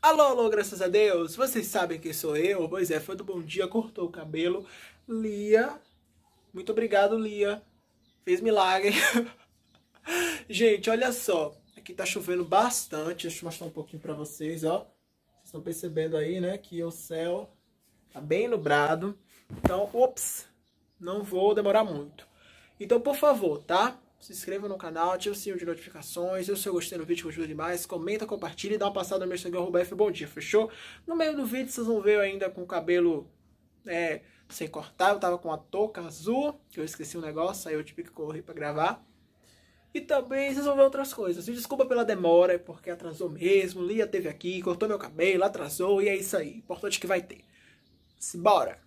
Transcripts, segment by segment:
Alô, alô, graças a Deus. Vocês sabem quem sou eu? Pois é, foi do Bom Dia, cortou o cabelo. Lia. Muito obrigado, Lia. Fez milagre. Gente, olha só. Aqui tá chovendo bastante. Deixa eu mostrar um pouquinho pra vocês, ó. Vocês estão percebendo aí, né? Que o céu tá bem nublado. Então, ops. Não vou demorar muito. Então, por favor, tá? se inscreva no canal, ative o sininho de notificações, eu se eu gostei do vídeo, continua demais, comenta, compartilha e dá uma passada no meu Instagram, F, bom dia, fechou? No meio do vídeo vocês vão ver eu ainda com o cabelo é, sem cortar, eu tava com a touca azul, que eu esqueci um negócio, aí eu tive que correr pra gravar. E também vocês vão ver outras coisas. Me desculpa pela demora, é porque atrasou mesmo. Lia teve aqui, cortou meu cabelo, atrasou e é isso aí. Importante que vai ter. Simbora!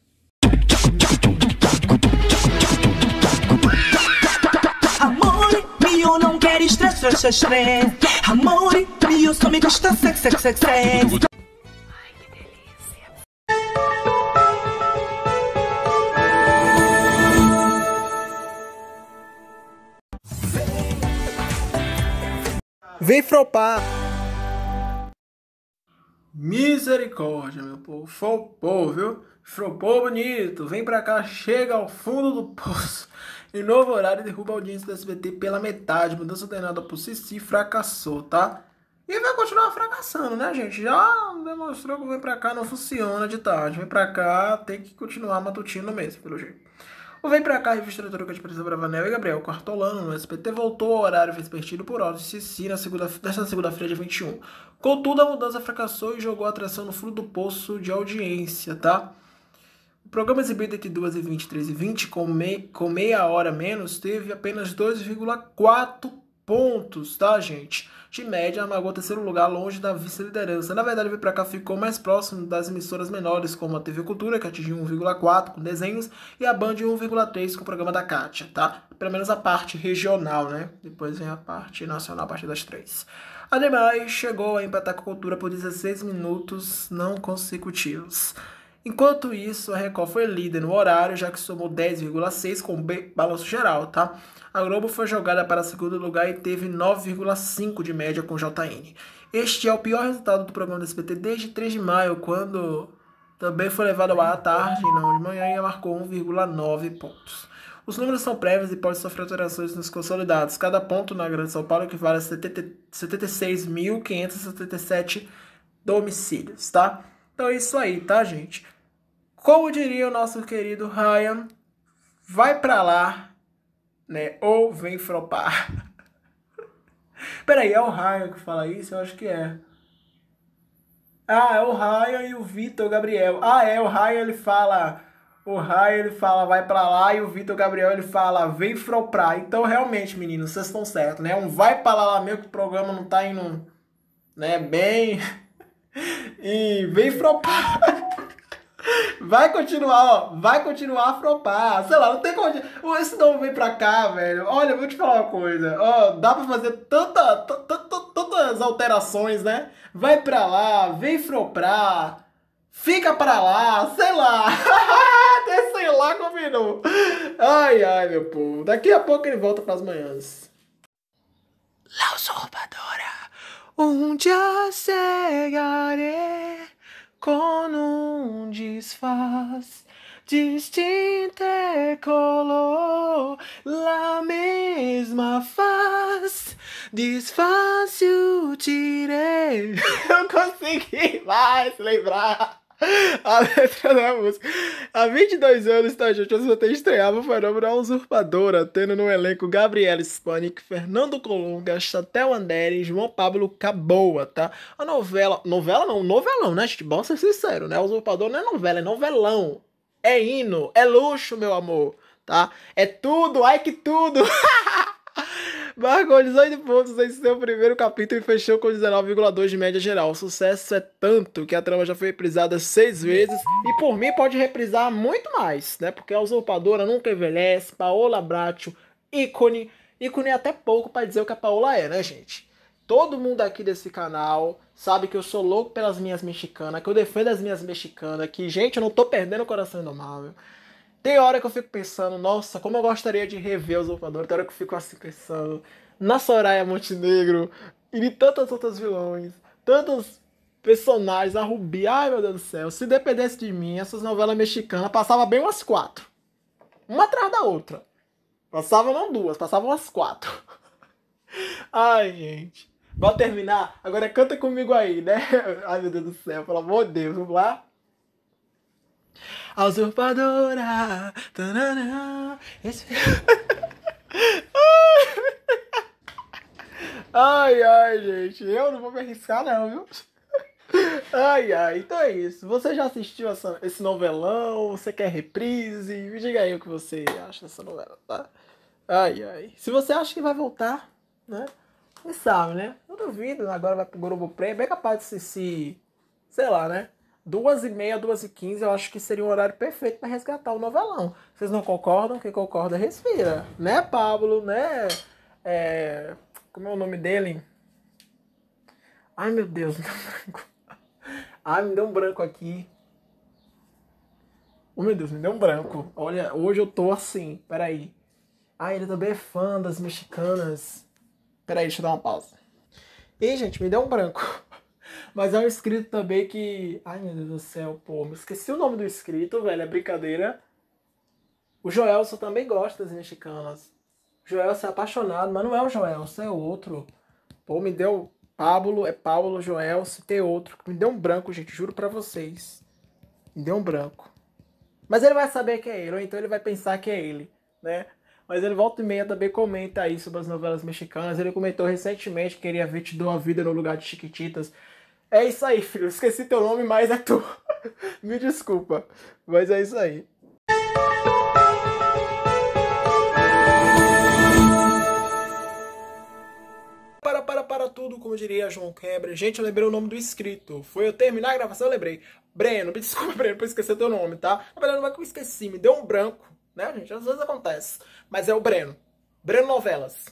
Eu não quero stress, stress, stress, amor e io só me gusta sex, sex, sex, sex. Vem fropar! Misericórdia, meu povo. Flopou, viu? Flopou bonito. Vem pra cá, chega ao fundo do poço. Em novo horário, derruba a audiência do SBT pela metade. Mudança treinada por Cici fracassou, tá? E vai continuar fracassando, né, gente? Já demonstrou que vem pra cá não funciona de tarde. Vem pra cá, tem que continuar matutino mesmo, pelo jeito. O Vem Pra Cá, revista eletrônica de Patrícia Bravanel e Gabriel Cartolano no SPT, voltou ao horário vespertino por horas de Cici na segunda, nesta segunda-feira, dia 21. Contudo, a mudança fracassou e jogou a atração no fundo do poço de audiência, tá? O programa exibido entre 2 h 23 e 20 com, mei, com meia hora menos, teve apenas 2,4 pontos, tá, gente? De média, amargou terceiro lugar longe da vice-liderança. Na verdade, o Vem Pra Cá ficou mais próximo das emissoras menores, como a TV Cultura, que atingiu 1,4 com desenhos, e a Band 1,3 com o programa da Kátia, tá? Pelo menos a parte regional, né? Depois vem a parte nacional, a partir das três. Ademais, chegou a empatar com a Cultura por 16 minutos não consecutivos. Enquanto isso, a Record foi líder no horário, já que somou 10,6 com o balanço geral, tá? a Globo foi jogada para segundo lugar e teve 9,5 de média com JN. Este é o pior resultado do programa do SBT desde 3 de maio, quando também foi levado ao ar à tarde, não de manhã, e marcou 1,9 pontos. Os números são prévios e podem sofrer alterações nos consolidados. Cada ponto na Grande São Paulo equivale a 76.577 domicílios, tá? Então é isso aí, tá, gente? Como diria o nosso querido Ryan, vai para lá né? Ou vem fropar. Peraí, é o Raio que fala isso? Eu acho que é. Ah, é o Raio e o Vitor Gabriel. Ah, é, o Raio ele fala. O Raio ele fala vai para lá e o Vitor Gabriel ele fala vem fropar Então realmente, meninos, vocês estão certos, né? Um vai para lá meio que o programa não tá indo né, bem. e vem fropar Vai continuar, ó. Vai continuar a fropar, Sei lá, não tem como. Esse não vem pra cá, velho. Olha, vou te falar uma coisa. Ó, dá pra fazer tanta, tantas alterações, né? Vai pra lá, vem froprar. Fica pra lá, sei lá. Até sei lá combinou. Ai, ai, meu povo. Daqui a pouco ele volta pras manhãs. La um dia chegarei com um disfarce distinta e é color, la mesma faz, disfarce eu tirei. Eu consegui mais lembrar a letra da música. Há 22 anos, tá, gente? Eu até estreava o fenômeno A Usurpadora, tendo no elenco Gabriela Spanik, Fernando Colunga, Chatel Andere, João Pablo Caboa, tá? A novela. Novela não, novelão, né, gente? Bom ser sincero, né? A Usurpadora não é novela, é novelão. É hino, é luxo, meu amor, tá? É tudo, ai que tudo! Marcou 18 pontos em seu primeiro capítulo e fechou com 19,2 de média geral. O sucesso é tanto que a trama já foi reprisada seis vezes e por mim pode reprisar muito mais, né? Porque a usurpadora nunca envelhece, Paola Bracho, ícone. Ícone é até pouco para dizer o que a Paola é, né, gente? Todo mundo aqui desse canal sabe que eu sou louco pelas minhas mexicanas, que eu defendo as minhas mexicanas, que, gente, eu não tô perdendo o coração indomável. Tem hora que eu fico pensando, nossa, como eu gostaria de rever os Usurpadores. Tem hora que eu fico assim pensando na Soraya Montenegro e de tantas outras vilões, tantos personagens, a Rubi. Ai, meu Deus do céu. Se dependesse de mim, essas novelas mexicanas passavam bem umas quatro. Uma atrás da outra. Passavam não duas, passavam umas quatro. Ai, gente. vou terminar? Agora canta comigo aí, né? Ai, meu Deus do céu, pelo amor de Deus, vamos lá? A usurpadora. Tanana, esse... ai, ai, gente. Eu não vou me arriscar, não, viu? Ai, ai, então é isso. Você já assistiu essa, esse novelão? Você quer reprise? Me diga aí o que você acha dessa novela, tá? Ai, ai. Se você acha que vai voltar, né? Você sabe, né? Não duvido, agora vai pro Globo Play, é bem capaz de se, se. sei lá, né? duas e meia, duas e quinze, eu acho que seria um horário perfeito para resgatar o novelão. Vocês não concordam? Quem concorda, respira. Né, Pablo? Né? É... Como é o nome dele? Ai, meu Deus, me deu um branco. Ai, me deu um branco aqui. Oh, meu Deus, me deu um branco. Olha, hoje eu tô assim, peraí. Ah, ele também é fã das mexicanas. Peraí, deixa eu dar uma pausa. Ih, gente, me deu um branco. Mas é um escrito também que. Ai meu Deus do céu, pô, me esqueci o nome do escrito, velho, é brincadeira. O Joelson também gosta das mexicanas. O Joelson é apaixonado, mas não é o Joelson, é outro. Pô, me deu. Pablo, é Paulo, Joelson, tem outro. Me deu um branco, gente, juro pra vocês. Me deu um branco. Mas ele vai saber que é ele, ou então ele vai pensar que é ele, né? Mas ele volta e meia também comenta aí sobre as novelas mexicanas. Ele comentou recentemente que queria ver Te Dou a Vida no lugar de Chiquititas. É isso aí, filho. Esqueci teu nome, mas é tu. Me desculpa, mas é isso aí. Para, para, para tudo, como diria João Quebra. Gente, eu lembrei o nome do inscrito. Foi eu terminar a gravação, eu lembrei. Breno, me desculpa, Breno, por esquecer teu nome, tá? Na verdade, não é que eu esqueci, me deu um branco, né, gente? Às vezes acontece. Mas é o Breno. Breno Novelas.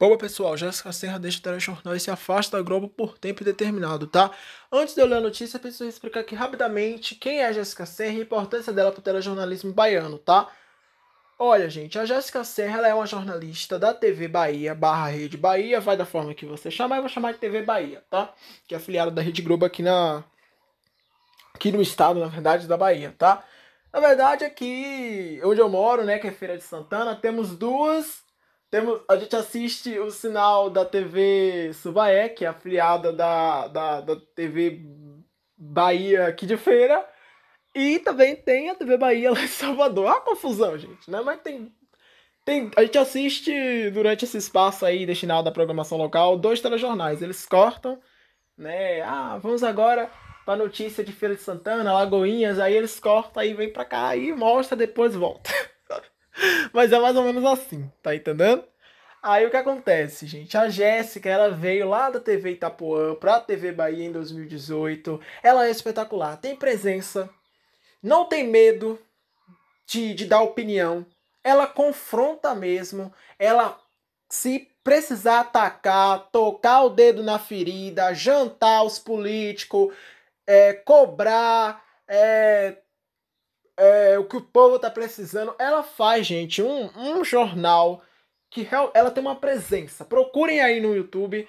Boa pessoal, Jéssica Serra deixa o telejornal e se afasta da Globo por tempo determinado, tá? Antes de eu ler a notícia, preciso explicar aqui rapidamente quem é a Jéssica Serra e a importância dela para o telejornalismo baiano, tá? Olha, gente, a Jéssica Serra é uma jornalista da TV Bahia, barra Rede Bahia, vai da forma que você chamar, eu vou chamar de TV Bahia, tá? Que é afiliada da Rede Globo aqui na... aqui no estado, na verdade, da Bahia, tá? Na verdade, aqui onde eu moro, né, que é Feira de Santana, temos duas temos, a gente assiste o sinal da TV Subaé, que é afiliada da, da, da TV Bahia aqui de Feira. E também tem a TV Bahia lá em Salvador. Olha a confusão, gente, né? Mas tem, tem. A gente assiste durante esse espaço aí destinado à programação local dois telejornais. Eles cortam, né? Ah, vamos agora pra notícia de Feira de Santana, Lagoinhas. Aí eles cortam, aí vem pra cá, aí mostra, depois volta. Mas é mais ou menos assim, tá entendendo? Aí o que acontece, gente? A Jéssica, ela veio lá da TV Itapuã pra TV Bahia em 2018. Ela é espetacular, tem presença, não tem medo de, de dar opinião. Ela confronta mesmo, ela se precisar atacar, tocar o dedo na ferida, jantar os políticos, é, cobrar, é, é, o que o povo tá precisando. Ela faz, gente, um, um jornal que ela tem uma presença. Procurem aí no YouTube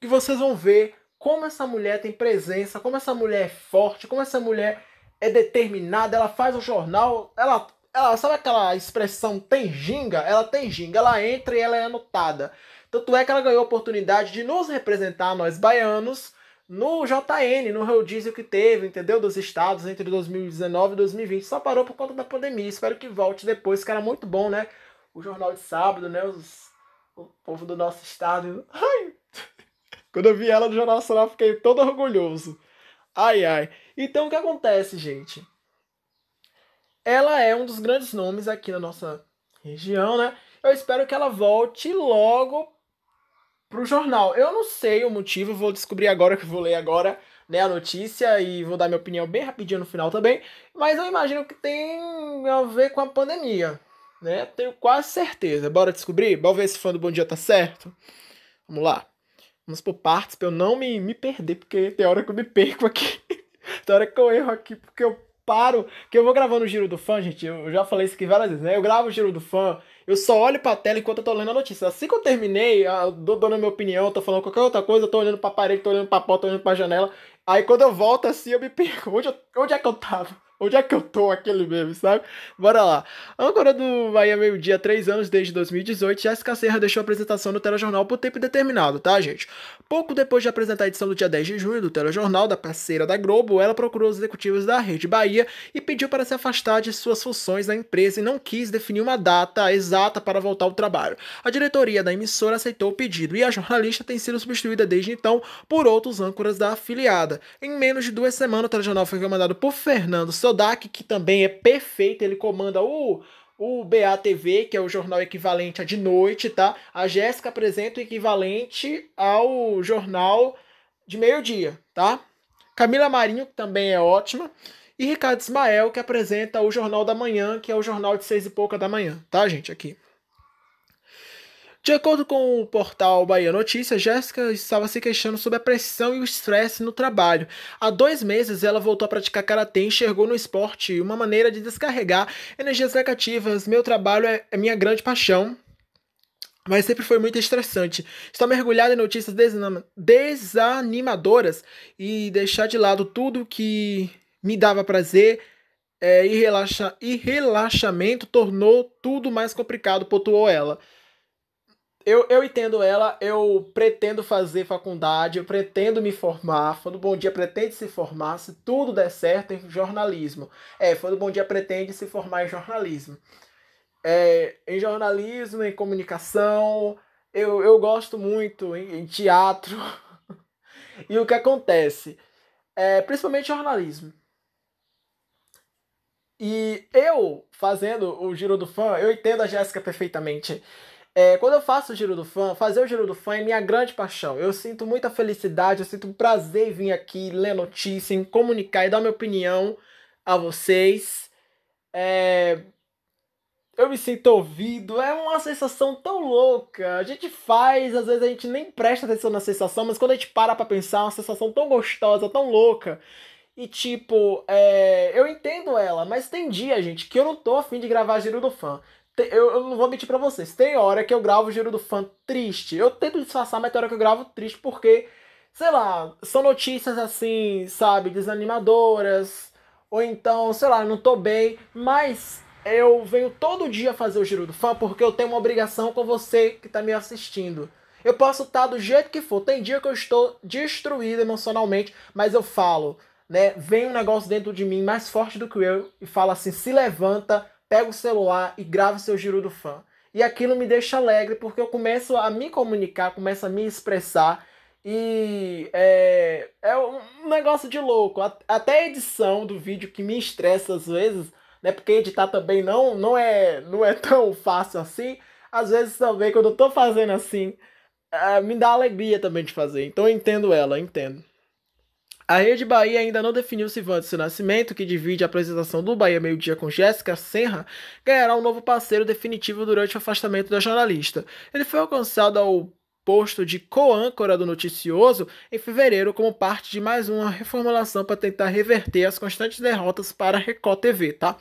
que vocês vão ver como essa mulher tem presença, como essa mulher é forte, como essa mulher é determinada. Ela faz o jornal, ela, ela sabe aquela expressão tem ginga? Ela tem ginga, ela entra e ela é anotada. Tanto é que ela ganhou a oportunidade de nos representar, nós baianos, no JN, no Real Diesel que teve, entendeu? Dos estados entre 2019 e 2020. Só parou por conta da pandemia. Espero que volte depois, que era muito bom, né? O jornal de sábado, né? Os, o povo do nosso estado. Ai! Quando eu vi ela no Jornal Nacional, fiquei todo orgulhoso. Ai, ai. Então, o que acontece, gente? Ela é um dos grandes nomes aqui na nossa região, né? Eu espero que ela volte logo pro jornal. Eu não sei o motivo, vou descobrir agora que vou ler agora né, a notícia e vou dar minha opinião bem rapidinho no final também, mas eu imagino que tem a ver com a pandemia, né? Tenho quase certeza. Bora descobrir? Bora ver se fã do Bom Dia tá certo? Vamos lá. Vamos por partes pra eu não me, me perder, porque tem hora que eu me perco aqui. tem hora que eu erro aqui, porque eu paro. Que eu vou gravando o giro do fã, gente. Eu já falei isso aqui várias vezes, né? Eu gravo o giro do fã eu só olho pra tela enquanto eu tô lendo a notícia. Assim que eu terminei, eu dou dando a minha opinião, tô falando qualquer outra coisa, tô olhando pra parede, tô olhando pra porta, tô olhando pra janela. Aí quando eu volto assim, eu me perco onde, onde é que eu tava? Onde é que eu tô aquele meme, sabe? Bora lá. Âncora do Bahia Meio Dia, três anos desde 2018, Jéssica Serra deixou a apresentação no telejornal por tempo determinado, tá, gente? Pouco depois de apresentar a edição do dia 10 de junho do telejornal da parceira da Globo, ela procurou os executivos da Rede Bahia e pediu para se afastar de suas funções na empresa e não quis definir uma data exata para voltar ao trabalho. A diretoria da emissora aceitou o pedido e a jornalista tem sido substituída desde então por outros âncoras da afiliada. Em menos de duas semanas, o telejornal foi comandado por Fernando Sodré Kodak, que também é perfeito, ele comanda o, o BATV, que é o jornal equivalente a de noite, tá? A Jéssica apresenta o equivalente ao jornal de meio-dia, tá? Camila Marinho, que também é ótima. E Ricardo Ismael, que apresenta o Jornal da Manhã, que é o jornal de seis e pouca da manhã, tá, gente? Aqui. De acordo com o portal Bahia Notícias, Jéssica estava se queixando sobre a pressão e o estresse no trabalho. Há dois meses, ela voltou a praticar karatê e enxergou no esporte uma maneira de descarregar energias negativas. Meu trabalho é, é minha grande paixão, mas sempre foi muito estressante. Estou mergulhada em notícias desanimadoras e deixar de lado tudo que me dava prazer é, e, relaxa e relaxamento tornou tudo mais complicado, pontuou ela eu, eu entendo ela, eu pretendo fazer faculdade, eu pretendo me formar, Foi do Bom Dia pretende se formar, se tudo der certo, em jornalismo. É, foi do Bom Dia pretende se formar em jornalismo. É, em jornalismo, em comunicação, eu, eu gosto muito em, em teatro. e o que acontece? É, principalmente jornalismo. E eu, fazendo o Giro do Fã, eu entendo a Jéssica perfeitamente. É, quando eu faço o Giro do Fã, fazer o Giro do Fã é minha grande paixão. Eu sinto muita felicidade, eu sinto prazer em vir aqui ler notícia, em comunicar e dar minha opinião a vocês. É, eu me sinto ouvido, é uma sensação tão louca. A gente faz, às vezes a gente nem presta atenção na sensação, mas quando a gente para pra pensar, é uma sensação tão gostosa, tão louca. E tipo, é... eu entendo ela, mas tem dia, gente, que eu não tô afim de gravar Giro do Fã. Eu, eu, não vou mentir para vocês. Tem hora que eu gravo o Giro do Fã triste. Eu tento disfarçar, mas tem hora que eu gravo triste porque, sei lá, são notícias assim, sabe, desanimadoras. Ou então, sei lá, eu não tô bem. Mas eu venho todo dia fazer o Giro do Fã porque eu tenho uma obrigação com você que tá me assistindo. Eu posso estar tá do jeito que for. Tem dia que eu estou destruído emocionalmente, mas eu falo, né? Vem um negócio dentro de mim mais forte do que eu e fala assim: se levanta pega o celular e grava o seu giro do fã. E aquilo me deixa alegre porque eu começo a me comunicar, começo a me expressar. E é, é um negócio de louco. Até a edição do vídeo que me estressa às vezes, né? Porque editar também não, não, é, não é tão fácil assim. Às vezes também, quando eu tô fazendo assim, ah, me dá alegria também de fazer. Então eu entendo ela, eu entendo. A Rede Bahia ainda não definiu se Vanderson Nascimento, que divide a apresentação do Bahia Meio Dia com Jéssica Senra, ganhará um novo parceiro definitivo durante o afastamento da jornalista. Ele foi alcançado ao posto de co-âncora do noticioso em fevereiro como parte de mais uma reformulação para tentar reverter as constantes derrotas para a Record TV, tá?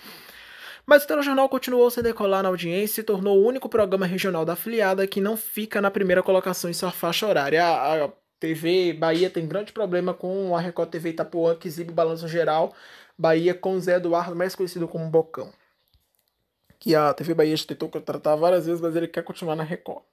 Mas o Telejornal continuou sem decolar na audiência e tornou o único programa regional da afiliada que não fica na primeira colocação em sua faixa horária. A, a TV, Bahia tem grande problema com a Record TV Itapuã, que exibe balanço geral. Bahia com Zé Eduardo, mais conhecido como Bocão. Que a TV Bahia já tentou contratar várias vezes, mas ele quer continuar na Record.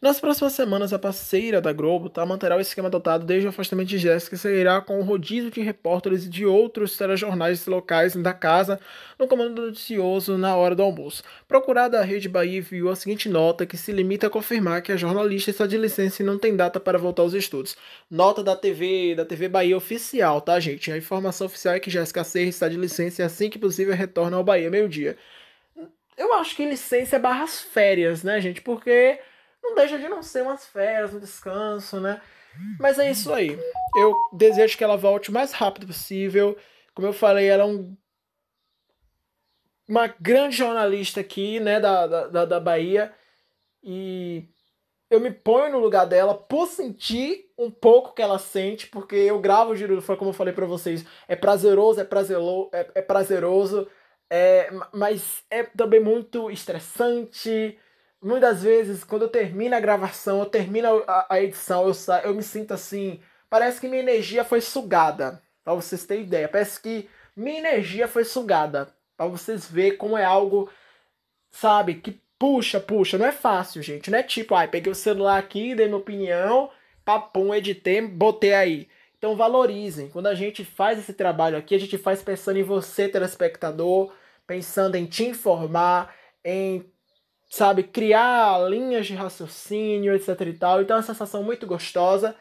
Nas próximas semanas, a parceira da Globo tá manterá o esquema adotado desde o afastamento de Jéssica e seguirá com o um rodízio de repórteres e de outros telejornais locais da casa no comando noticioso na hora do almoço. Procurada a Rede Bahia viu a seguinte nota que se limita a confirmar que a jornalista está de licença e não tem data para voltar aos estudos. Nota da TV, da TV Bahia oficial, tá, gente? A informação oficial é que Jéssica Serra está de licença e assim que possível retorna ao Bahia meio-dia. Eu acho que licença barra é barras férias, né, gente? Porque não deixa de não ser umas férias, um descanso, né? Mas é isso aí. Eu desejo que ela volte o mais rápido possível. Como eu falei, ela é um, uma grande jornalista aqui, né, da, da, da Bahia. E eu me ponho no lugar dela por sentir um pouco que ela sente, porque eu gravo o Giro do Fã, como eu falei para vocês, é prazeroso, é, prazelo, é, é prazeroso, é, mas é também muito estressante, muitas vezes, quando eu termino a gravação, eu termino a, a edição, eu, sa eu me sinto assim. Parece que minha energia foi sugada. Pra vocês terem ideia. Parece que minha energia foi sugada. Pra vocês verem como é algo, sabe, que puxa, puxa. Não é fácil, gente. Não é tipo, ai, ah, peguei o celular aqui, dei minha opinião, papum, editei, botei aí. Então valorizem. Quando a gente faz esse trabalho aqui, a gente faz pensando em você, telespectador, pensando em te informar, em sabe, criar linhas de raciocínio, etc e tal. Então é uma sensação muito gostosa,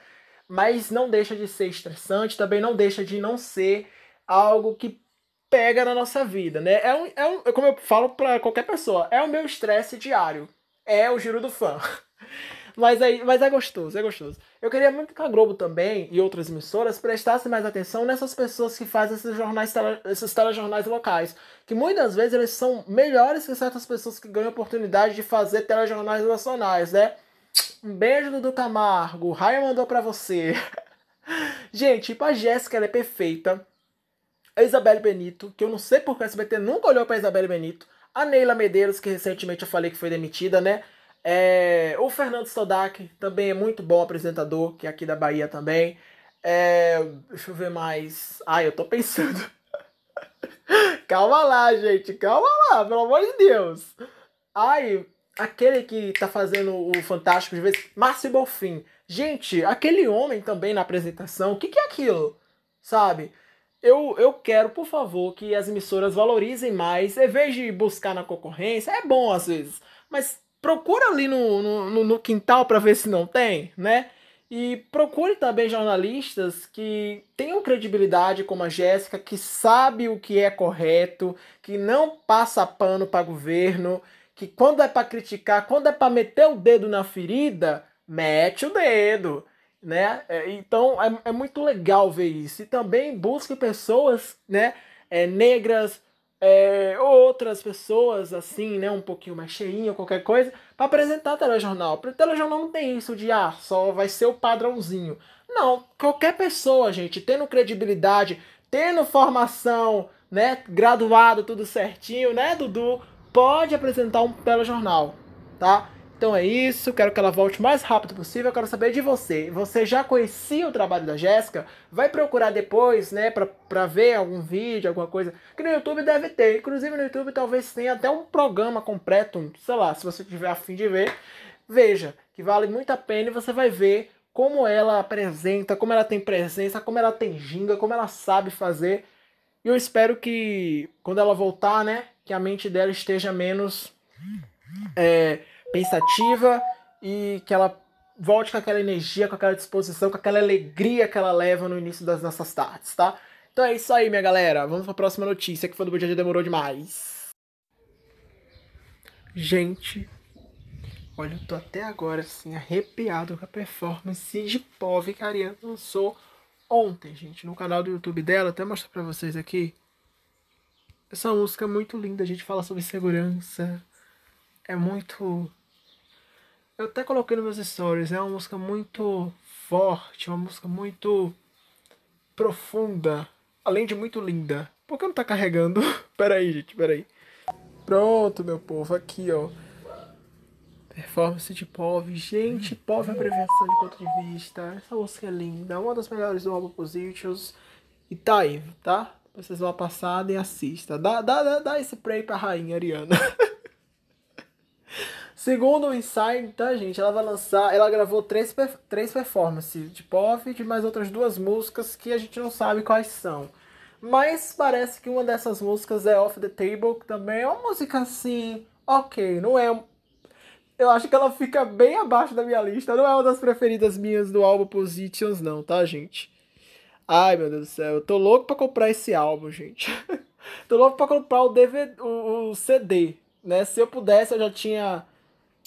mas não deixa de ser estressante, também não deixa de não ser algo que pega na nossa vida, né? É, um, é um, como eu falo para qualquer pessoa, é o meu estresse diário. É o giro do fã. Mas, aí, mas é gostoso, é gostoso. Eu queria muito que a Globo também e outras emissoras prestassem mais atenção nessas pessoas que fazem esses jornais, esses telejornais locais. Que muitas vezes eles são melhores que certas pessoas que ganham a oportunidade de fazer telejornais nacionais, né? Um beijo, Dudu Camargo. O Raio mandou pra você. Gente, tipo, a Jéssica, ela é perfeita. A Isabelle Benito, que eu não sei porque a SBT nunca olhou pra Isabelle Benito. A Neila Medeiros, que recentemente eu falei que foi demitida, né? É, o Fernando Stodak também é muito bom apresentador, que é aqui da Bahia também. É, deixa eu ver mais. Ah, eu tô pensando. calma lá, gente, calma lá, pelo amor de Deus. Ai, aquele que tá fazendo o Fantástico de vez, Márcio Bolfin. Gente, aquele homem também na apresentação, o que, que é aquilo? Sabe? Eu, eu quero, por favor, que as emissoras valorizem mais, em vez de buscar na concorrência, é bom às vezes, mas procura ali no, no, no quintal para ver se não tem, né? E procure também jornalistas que tenham credibilidade, como a Jéssica, que sabe o que é correto, que não passa pano para governo, que quando é para criticar, quando é para meter o dedo na ferida, mete o dedo, né? É, então é, é muito legal ver isso. E também busque pessoas, né, é, negras, é, outras pessoas assim, né, um pouquinho mais cheinha, qualquer coisa, para apresentar telejornal. O telejornal não tem isso de ah, só vai ser o padrãozinho. Não, qualquer pessoa, gente, tendo credibilidade, tendo formação, né, graduado, tudo certinho, né, Dudu, pode apresentar um telejornal, tá? Então é isso, quero que ela volte o mais rápido possível. Eu quero saber de você. Você já conhecia o trabalho da Jéssica? Vai procurar depois, né, pra, pra ver algum vídeo, alguma coisa. Que no YouTube deve ter. Inclusive no YouTube talvez tenha até um programa completo, sei lá, se você tiver afim de ver. Veja, que vale muito a pena e você vai ver como ela apresenta, como ela tem presença, como ela tem ginga, como ela sabe fazer. E eu espero que quando ela voltar, né, que a mente dela esteja menos. É, pensativa e que ela volte com aquela energia, com aquela disposição, com aquela alegria que ela leva no início das nossas tardes, tá? Então é isso aí, minha galera. Vamos para a próxima notícia que foi do Bom Dia Demorou Demais. Gente, olha, eu tô até agora assim arrepiado com a performance de POV que a Ariana lançou ontem, gente, no canal do YouTube dela. Até mostrar para vocês aqui. Essa música é muito linda, a gente fala sobre segurança. É muito eu até coloquei nos meus stories, é uma música muito forte, uma música muito profunda, além de muito linda. Por que não tá carregando? pera aí gente, pera aí Pronto, meu povo, aqui, ó. Performance de POV. Gente, POV é prevenção de ponto de vista. Essa música é linda, uma das melhores do álbum Positions. E tá aí, tá? Vocês vão passar e assista. Dá, dá, dá, dá esse play pra rainha Ariana. Segundo o Inside, tá, gente? Ela vai lançar. Ela gravou três, três performances de de mais outras duas músicas que a gente não sabe quais são. Mas parece que uma dessas músicas é Off the Table, que também é uma música assim. Ok, não é. Eu acho que ela fica bem abaixo da minha lista. Não é uma das preferidas minhas do álbum Positions, não, tá, gente? Ai, meu Deus do céu, eu tô louco pra comprar esse álbum, gente. tô louco pra comprar o DVD, o, o CD, né? Se eu pudesse, eu já tinha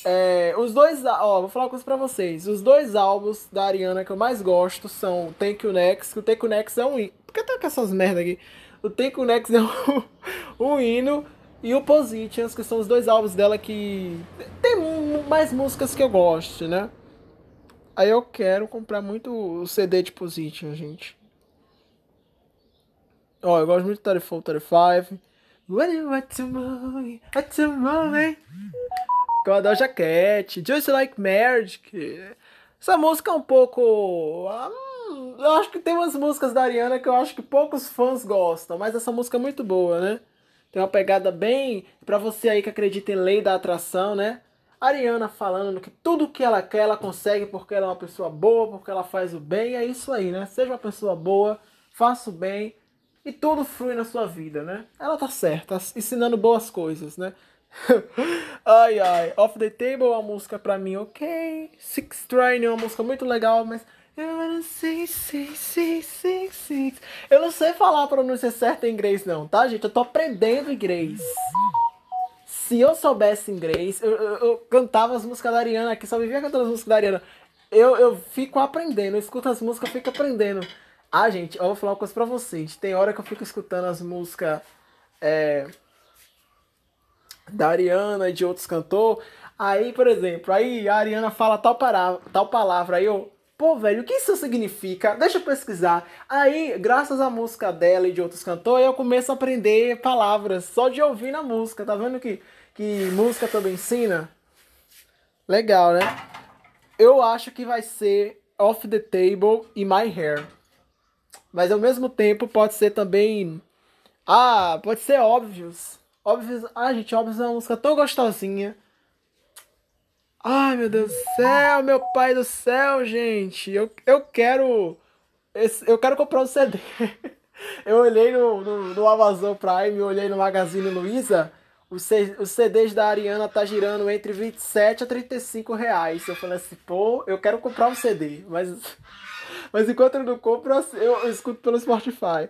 é, os dois, ó, vou falar uma coisa pra vocês. Os dois álbuns da Ariana que eu mais gosto são o Thank You Next, que o Thank You Next é um hino. Por que tá com essas merda aqui? O Thank You Next é um, um hino e o Positions, que são os dois álbuns dela que tem mais músicas que eu gosto, né? Aí eu quero comprar muito o CD de Positions, gente. Ó, eu gosto muito do 34, 35. What do you want tomorrow? What com a Doja Cat, Just Like Magic. Essa música é um pouco. Ah, hum, eu acho que tem umas músicas da Ariana que eu acho que poucos fãs gostam, mas essa música é muito boa, né? Tem uma pegada bem. para você aí que acredita em lei da atração, né? Ariana falando que tudo que ela quer ela consegue porque ela é uma pessoa boa, porque ela faz o bem, é isso aí, né? Seja uma pessoa boa, faça o bem e tudo flui na sua vida, né? Ela tá certa, ensinando boas coisas, né? ai, ai. Off the Table é uma música pra mim ok. Six Train é uma música muito legal, mas. Eu não sei, sei, sei, sei, sei. Eu não sei falar a pronúncia certa em inglês, não, tá, gente? Eu tô aprendendo inglês. Se eu soubesse inglês, eu, eu, eu cantava as músicas da Ariana aqui, só vivia cantando as músicas da Ariana. Eu, eu fico aprendendo, eu escuto as músicas, eu fico aprendendo. Ah, gente, eu vou falar uma coisa pra vocês. Tem hora que eu fico escutando as músicas. É da Ariana e de outros cantores. Aí, por exemplo, aí a Ariana fala tal, para, tal palavra, aí eu, pô, velho, o que isso significa? Deixa eu pesquisar. Aí, graças à música dela e de outros cantores, eu começo a aprender palavras só de ouvir na música. Tá vendo que, que música também ensina? Legal, né? Eu acho que vai ser Off the Table e My Hair. Mas ao mesmo tempo pode ser também. Ah, pode ser óbvios. Óbvio, ah, gente, óbvio, é uma música tão gostosinha. Ai, meu Deus do céu, meu pai do céu, gente. Eu, eu quero. Eu quero comprar um CD. Eu olhei no, no, no Amazon Prime, olhei no Magazine Luiza. Os, CDs da Ariana tá girando entre 27 a 35 reais. Eu falei assim, pô, eu quero comprar um CD, mas, mas enquanto eu não compro, eu escuto pelo Spotify.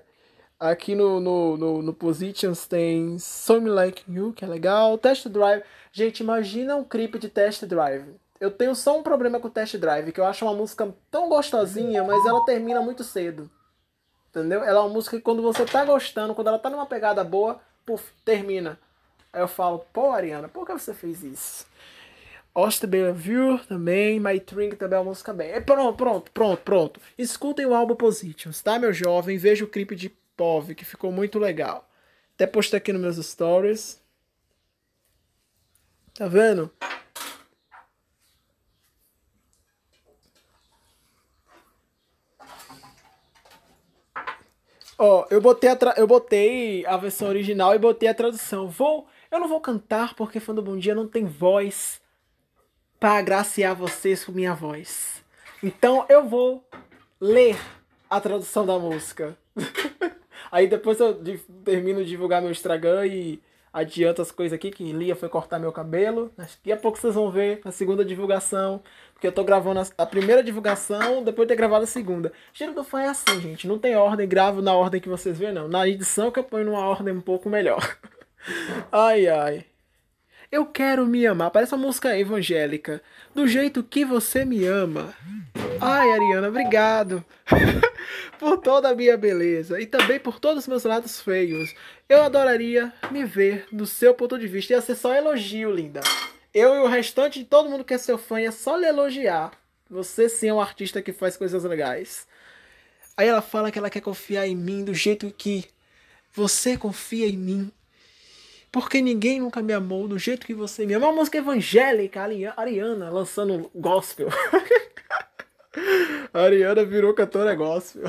Aqui no, no, no, no Positions tem Some Like You, que é legal. Test Drive. Gente, imagina um clipe de Test Drive. Eu tenho só um problema com Test Drive, que eu acho uma música tão gostosinha, mas ela termina muito cedo. Entendeu? Ela é uma música que quando você tá gostando, quando ela tá numa pegada boa, puf, termina. Aí eu falo, pô, Ariana, por que você fez isso? Austin View também, My Drink também é uma música bem. É, pronto, pronto, pronto, pronto. Escutem o álbum Positions, tá, meu jovem? Veja o clipe de POV, que ficou muito legal. Até postei aqui nos meus stories. Tá vendo? Ó, eu botei a, eu botei a versão original e botei a tradução. Vou, eu não vou cantar porque fã do Bom Dia não tem voz para agraciar vocês com minha voz. Então eu vou ler a tradução da música. Aí depois eu termino de divulgar meu Instagram e adianto as coisas aqui, que Lia foi cortar meu cabelo. Daqui a pouco vocês vão ver a segunda divulgação, porque eu tô gravando a primeira divulgação, depois de ter gravado a segunda. Giro do fã é assim, gente, não tem ordem, gravo na ordem que vocês vêem, não. Na edição que eu ponho numa ordem um pouco melhor. Ai, ai. Eu quero me amar, parece uma música evangélica. Do jeito que você me ama. Ai, Ariana, obrigado por toda a minha beleza e também por todos os meus lados feios. Eu adoraria me ver do seu ponto de vista. Ia ser só elogio, linda. Eu e o restante de todo mundo que é seu fã ia só lhe elogiar. Você sim é um artista que faz coisas legais. Aí ela fala que ela quer confiar em mim do jeito que você confia em mim. Porque ninguém nunca me amou do jeito que você me ama. É uma música evangélica, Ariana, lançando gospel. A Ariana virou cantora negócio.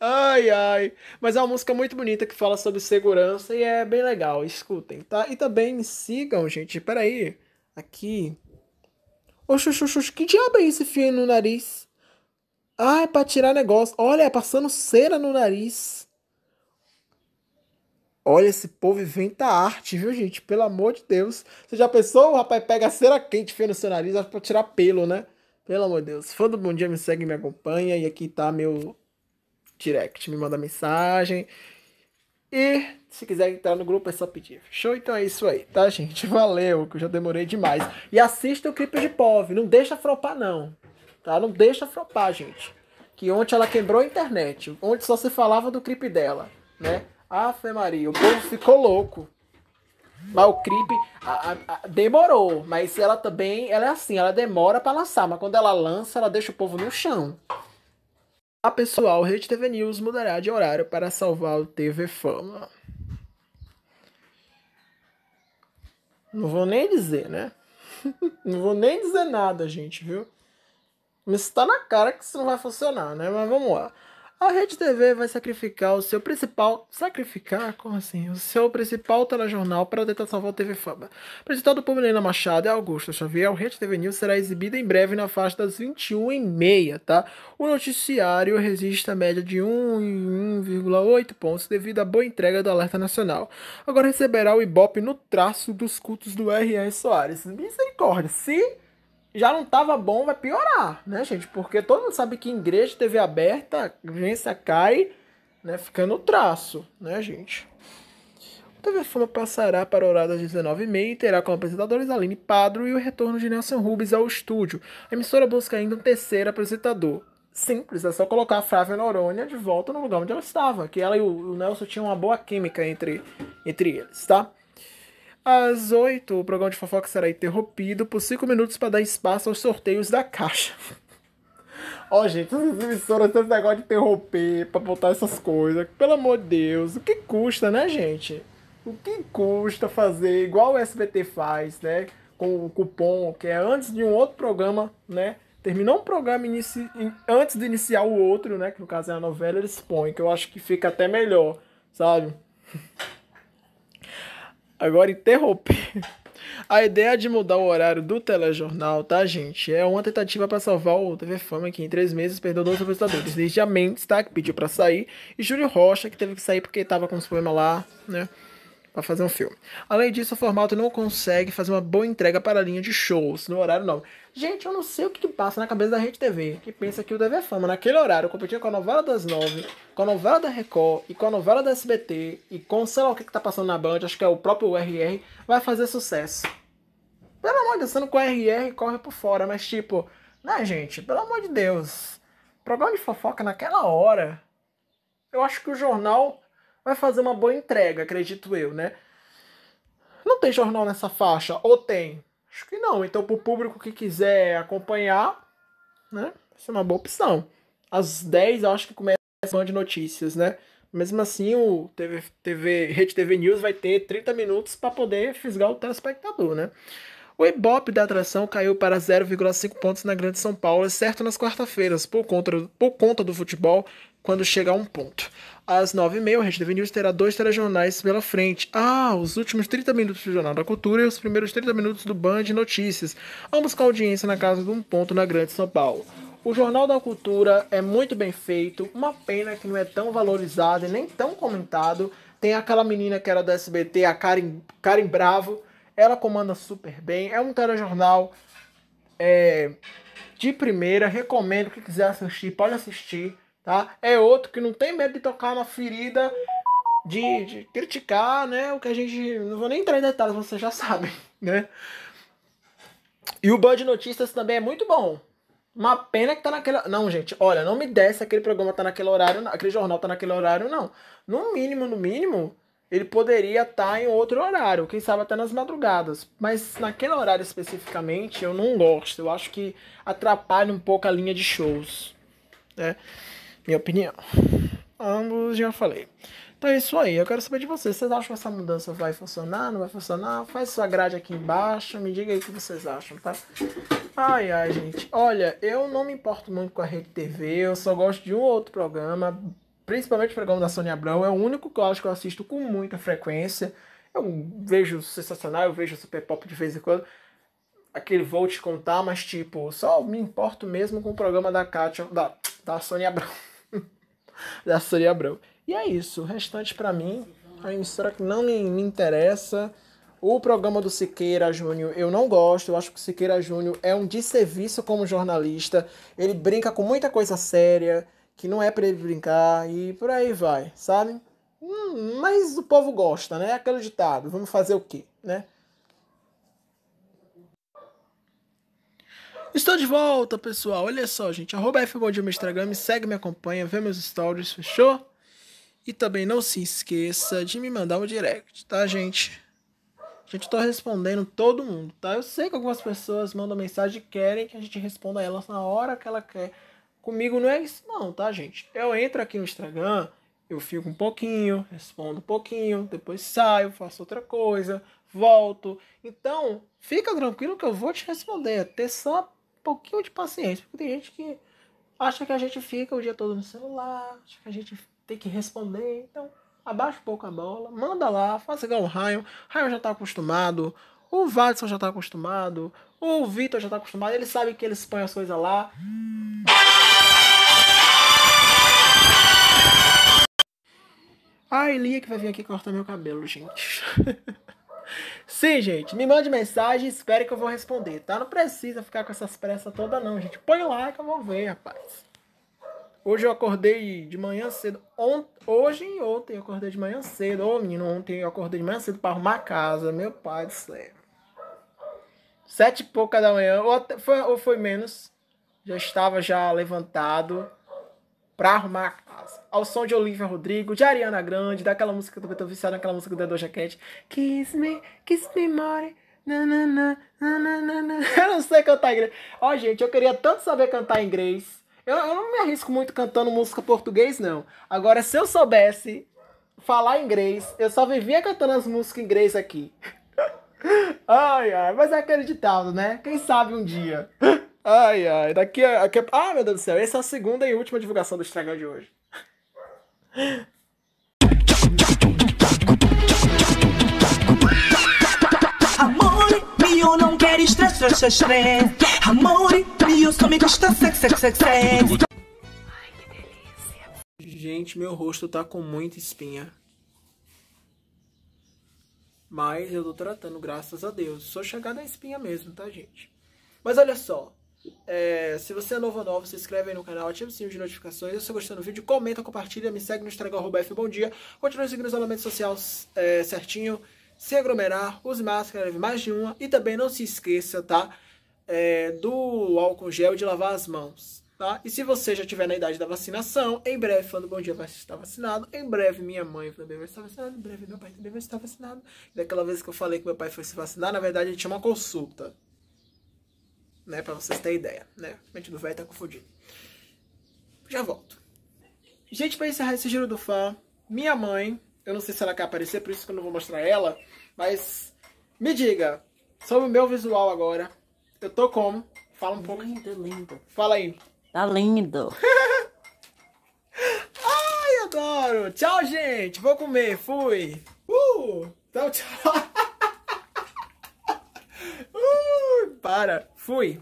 Ai, ai. Mas é uma música muito bonita que fala sobre segurança e é bem legal. Escutem, tá? E também me sigam, gente. Peraí. Aqui. Oxi, oxi, oxi. Que diabo é esse fio no nariz? Ah, é pra tirar negócio. Olha, é passando cera no nariz. Olha, esse povo inventa arte, viu, gente? Pelo amor de Deus. Você já pensou? O rapaz pega a cera quente, feia no seu nariz, acho pra tirar pelo, né? Pelo amor de Deus. Fã do Bom Dia me segue, me acompanha. E aqui tá meu direct. Me manda mensagem. E se quiser entrar no grupo é só pedir. Show? Então é isso aí, tá, gente? Valeu, que eu já demorei demais. E assista o clipe de POV. Não deixa flopar, não. Tá? Não deixa flopar, gente. Que ontem ela quebrou a internet. Ontem só se falava do clipe dela, né? Ave Maria, o povo ficou louco. Mas o clipe a, a, a, demorou, mas ela também, ela é assim, ela demora para lançar, mas quando ela lança, ela deixa o povo no chão. A pessoal, Rede TV News mudará de horário para salvar o TV Fama. Não vou nem dizer, né? não vou nem dizer nada, gente, viu? Mas tá na cara que isso não vai funcionar, né? Mas vamos lá. A Rede TV vai sacrificar o seu principal. Sacrificar? Como assim? O seu principal telejornal para tentar salvar o TV Fama. Apresentado por Milena Machado e Augusto Xavier, o Rede TV News será exibido em breve na faixa das 21h30, tá? O noticiário resiste a média de 1,8 pontos devido à boa entrega do Alerta Nacional. Agora receberá o Ibope no traço dos cultos do RS Soares. Misericórdia, sim? já não estava bom, vai piorar, né, gente? Porque todo mundo sabe que igreja, TV aberta, a audiência cai, né? Fica no traço, né, gente? O TV Fama passará para horário das 19h30 e terá como apresentadores Aline Padro e o retorno de Nelson Rubens ao estúdio. A emissora busca ainda um terceiro apresentador. Simples, é só colocar a Flávia Noronha de volta no lugar onde ela estava, que ela e o Nelson tinham uma boa química entre, entre eles, tá? Às 8, o programa de fofoca será interrompido por 5 minutos para dar espaço aos sorteios da caixa. Ó, oh, gente, essas emissoras, esse negócio de interromper pra botar essas coisas. Pelo amor de Deus, o que custa, né, gente? O que custa fazer igual o SBT faz, né? Com o cupom, que é antes de um outro programa, né? Terminou um programa inici... antes de iniciar o outro, né? Que no caso é a novela, eles põem, que eu acho que fica até melhor, sabe? Agora interromper. A ideia de mudar o horário do telejornal, tá, gente? É uma tentativa para salvar o TV Fama, que em três meses perdeu dois apresentadores. Desde Mendes, tá? Que pediu para sair. E Júlio Rocha, que teve que sair porque tava com os problemas lá, né? para fazer um filme. Além disso, o formato não consegue fazer uma boa entrega para a linha de shows no horário nobre. Gente, eu não sei o que, que passa na cabeça da Rede TV, que pensa que o TV é Fama, naquele horário, competindo com a novela das nove, com a novela da Record e com a novela da SBT e com sei lá o que, que tá passando na Band, acho que é o próprio RR, vai fazer sucesso. Pelo amor de Deus, sendo com o RR corre por fora, mas tipo, né, gente, pelo amor de Deus. Programa de fofoca naquela hora. Eu acho que o jornal vai fazer uma boa entrega, acredito eu, né? Não tem jornal nessa faixa, ou tem? Acho que não. Então, para o público que quiser acompanhar, né? Isso é uma boa opção. Às 10 eu acho que começa a de notícias, né? Mesmo assim, o TV, TV, Rede TV News vai ter 30 minutos para poder fisgar o telespectador, né? O Ibope da atração caiu para 0,5 pontos na Grande São Paulo, exceto nas quarta-feiras, por conta, por conta do futebol quando chegar a um ponto. Às 9h30, o RedeTV News terá dois telejornais pela frente. Ah, os últimos 30 minutos do Jornal da Cultura e os primeiros 30 minutos do Band Notícias. Ambos com audiência na casa de um ponto na Grande São Paulo. O Jornal da Cultura é muito bem feito, uma pena que não é tão valorizado e nem tão comentado. Tem aquela menina que era do SBT, a Karen, Karen Bravo, ela comanda super bem. É um telejornal é, de primeira, recomendo que quiser assistir, pode assistir tá? É outro que não tem medo de tocar na ferida, de, de criticar, né? O que a gente. Não vou nem entrar em detalhes, vocês já sabem, né? E o Band Notícias também é muito bom. Uma pena que tá naquela. Não, gente, olha, não me desse aquele programa tá naquele horário, não. aquele jornal tá naquele horário, não. No mínimo, no mínimo, ele poderia estar tá em outro horário, quem sabe até nas madrugadas. Mas naquele horário especificamente, eu não gosto. Eu acho que atrapalha um pouco a linha de shows. Né? Minha opinião. Ambos já falei. Então é isso aí. Eu quero saber de vocês. Vocês acham que essa mudança vai funcionar? Não vai funcionar? Faz sua grade aqui embaixo. Me diga aí o que vocês acham, tá? Ai, ai, gente. Olha, eu não me importo muito com a Rede TV. Eu só gosto de um ou outro programa. Principalmente o programa da Sônia Abrão. É o único que eu acho que eu assisto com muita frequência. Eu vejo sensacional, eu vejo super pop de vez em quando aquele vou te contar, mas tipo, só me importo mesmo com o programa da Kátia, da, da Sônia Abrão. da Sônia Abrão. E é isso. O restante para mim, a é emissora que não me, me interessa. O programa do Siqueira Júnior eu não gosto, eu acho que o Siqueira Júnior é um desserviço como jornalista. Ele brinca com muita coisa séria, que não é para ele brincar, e por aí vai, sabe? Hum, mas o povo gosta, né? Aquele ditado, vamos fazer o quê, né? Estou de volta, pessoal. Olha só, gente. Arroba no Instagram. Me segue, me acompanha, vê meus stories, fechou? E também não se esqueça de me mandar um direct, tá, gente? Gente, eu tô respondendo todo mundo, tá? Eu sei que algumas pessoas mandam mensagem e querem que a gente responda elas na hora que ela quer. Comigo não é isso, não, tá, gente? Eu entro aqui no Instagram, eu fico um pouquinho, respondo um pouquinho, depois saio, faço outra coisa, volto. Então, fica tranquilo que eu vou te responder. Até só pouquinho de paciência, porque tem gente que acha que a gente fica o dia todo no celular, acha que a gente tem que responder. Então, abaixa um pouco a bola, manda lá, faça igual o Raio. O Raio já está acostumado, o Watson já está acostumado, o Vitor já está acostumado, ele sabe que eles põem as coisas lá. A Elia que vai vir aqui cortar meu cabelo, gente. Sim, gente, me mande mensagem, espere que eu vou responder, tá? Não precisa ficar com essas pressas toda não, gente. Põe lá que eu vou ver, rapaz. Hoje eu acordei de manhã cedo. Ont... Hoje e ontem eu acordei de manhã cedo. Ô, menino, ontem eu acordei de manhã cedo pra arrumar a casa. Meu pai do céu. Sete e pouca da manhã, ou, até... foi, ou foi menos. Já estava já levantado pra arrumar ao som de Olivia Rodrigo, de Ariana Grande, daquela música do eu viciado daquela música do Doja Cat. Kiss me, kiss me more. Nanana, nanana. Eu não sei cantar inglês. Ó, oh, gente, eu queria tanto saber cantar inglês. Eu, eu não me arrisco muito cantando música português, não. Agora, se eu soubesse falar inglês, eu só vivia cantando as músicas em inglês aqui. Ai, ai, mas é acreditável, né? Quem sabe um dia. Ai, ai, daqui a, daqui a... Ah, meu Deus do céu, essa é a segunda e última divulgação do Instagram de hoje. Amor, eu não quero estresse, stress, stress. Amor, eu só me gosto sex, sex, sex, sex. Ai, que delícia. Gente, meu rosto tá com muita espinha. Mas eu tô tratando, graças a Deus. Sou chegada à espinha mesmo, tá, gente? Mas olha só, é, se você é novo ou novo, se inscreve aí no canal, ativa o sininho de notificações. Se você gostou do vídeo, comenta, compartilha, me segue no Instagram, Roberto, bom dia. Continue seguindo os elementos sociais é, certinho. Se aglomerar, use máscara, leve mais de uma. E também não se esqueça, tá? É, do álcool gel e de lavar as mãos, tá? E se você já tiver na idade da vacinação, em breve, falando bom dia, vai estar vacinado. Em breve, minha mãe também vai estar vacinada. Em breve, meu pai também vai estar vacinado. Daquela vez que eu falei que meu pai foi se vacinar, na verdade, ele tinha uma consulta né? Pra vocês terem ideia, né? A mente do velho tá confundindo. Já volto. Gente, pra encerrar esse giro do fã, minha mãe, eu não sei se ela quer aparecer, por isso que eu não vou mostrar ela, mas me diga, sobre o meu visual agora, eu tô como? Fala um lindo, pouco. Lindo, lindo. Fala aí. Tá lindo. Ai, adoro. Tchau, gente. Vou comer. Fui. Uh, então, tchau. uh, para. Fui!